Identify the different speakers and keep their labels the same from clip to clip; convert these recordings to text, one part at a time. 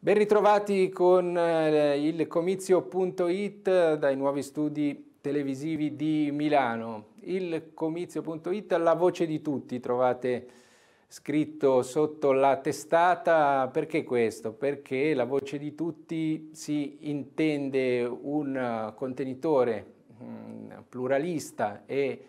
Speaker 1: Ben ritrovati con eh, il comizio.it dai nuovi studi televisivi di Milano. Il comizio.it, la voce di tutti, trovate scritto sotto la testata. Perché questo? Perché la voce di tutti si intende un contenitore mm, pluralista e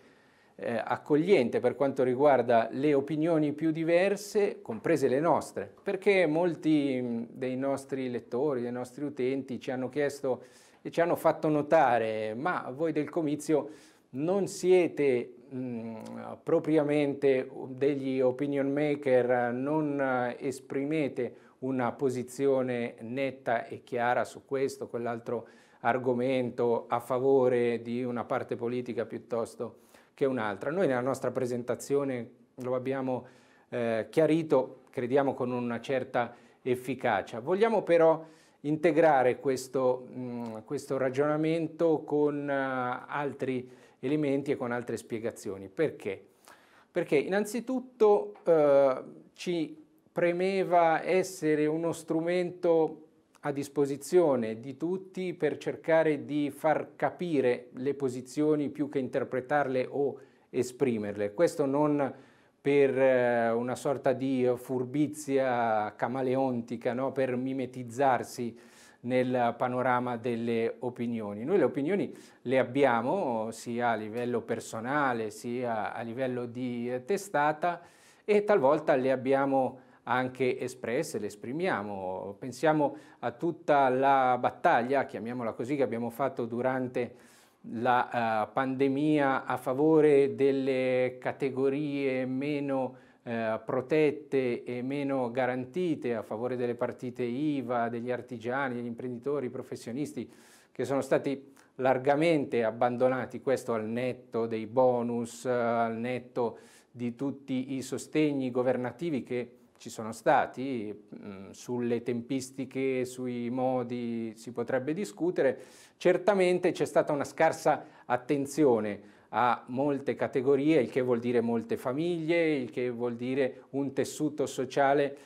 Speaker 1: eh, accogliente per quanto riguarda le opinioni più diverse, comprese le nostre, perché molti mm, dei nostri lettori, dei nostri utenti ci hanno chiesto e ci hanno fatto notare, ma voi del comizio non siete mh, mm, propriamente degli opinion maker, non eh, esprimete una posizione netta e chiara su questo, quell'altro argomento a favore di una parte politica piuttosto che un'altra. Noi nella nostra presentazione lo abbiamo eh, chiarito, crediamo con una certa efficacia. Vogliamo però integrare questo, mh, mm, questo ragionamento con uh, altri elementi e con altre spiegazioni. Perché? Perché innanzitutto eh, ci premeva essere uno strumento a disposizione di tutti per cercare di far capire le posizioni più che interpretarle o esprimerle. Questo non per eh, una sorta di furbizia camaleontica, no? per mimetizzarsi nel panorama delle opinioni. Noi le opinioni le abbiamo sia a livello personale sia a livello di eh, testata e talvolta le abbiamo anche espresse, le esprimiamo. Pensiamo a tutta la battaglia, chiamiamola così, che abbiamo fatto durante la uh, pandemia a favore delle categorie meno eh, protette e meno garantite a favore delle partite IVA, degli artigiani, degli imprenditori, i professionisti che sono stati largamente abbandonati, questo al netto dei bonus, eh, al netto di tutti i sostegni governativi che ci sono stati, mm, sulle tempistiche, sui modi si potrebbe discutere, certamente c'è stata una scarsa attenzione a molte categorie, il che vuol dire molte famiglie, il che vuol dire un tessuto sociale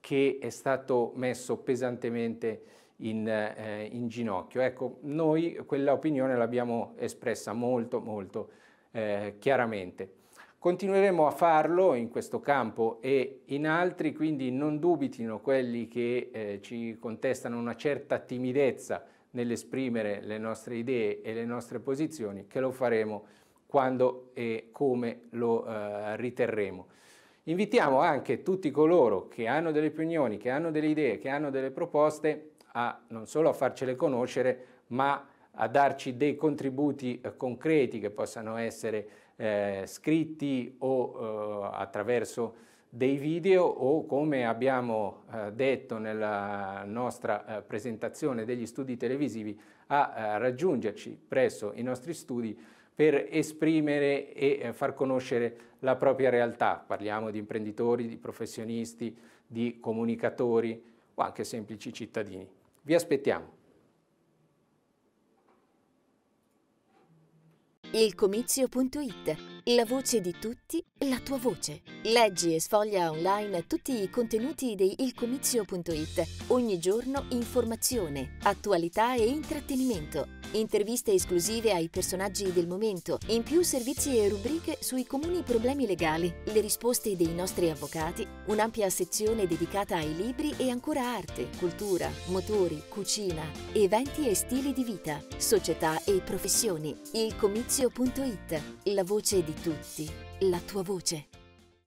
Speaker 1: che è stato messo pesantemente in, eh, in ginocchio. Ecco, noi quella opinione l'abbiamo espressa molto, molto eh, chiaramente. Continueremo a farlo in questo campo e in altri, quindi non dubitino quelli che eh, ci contestano una certa timidezza nell'esprimere le nostre idee e le nostre posizioni, che lo faremo quando e come lo eh, riterremo. Invitiamo anche tutti coloro che hanno delle opinioni, che hanno delle idee, che hanno delle proposte a non solo a farcele conoscere, ma a darci dei contributi eh, concreti che possano essere eh, scritti o eh, attraverso dei video o come abbiamo eh, detto nella nostra eh, presentazione degli studi televisivi a raggiungerci presso i nostri studi per esprimere e far conoscere la propria realtà. Parliamo di imprenditori, di professionisti, di comunicatori o anche semplici cittadini. Vi aspettiamo.
Speaker 2: ilcomizio.it, la voce di tutti, la tua voce. Leggi e sfoglia online tutti i contenuti di ilcomizio.it, ogni giorno informazione, attualità e intrattenimento interviste esclusive ai personaggi del momento, in più servizi e rubriche sui comuni problemi legali, le risposte dei nostri avvocati, un'ampia sezione dedicata ai libri e ancora arte, cultura, motori, cucina, eventi e stili di vita, società e professioni. Il comizio.it, la voce di tutti, la tua voce.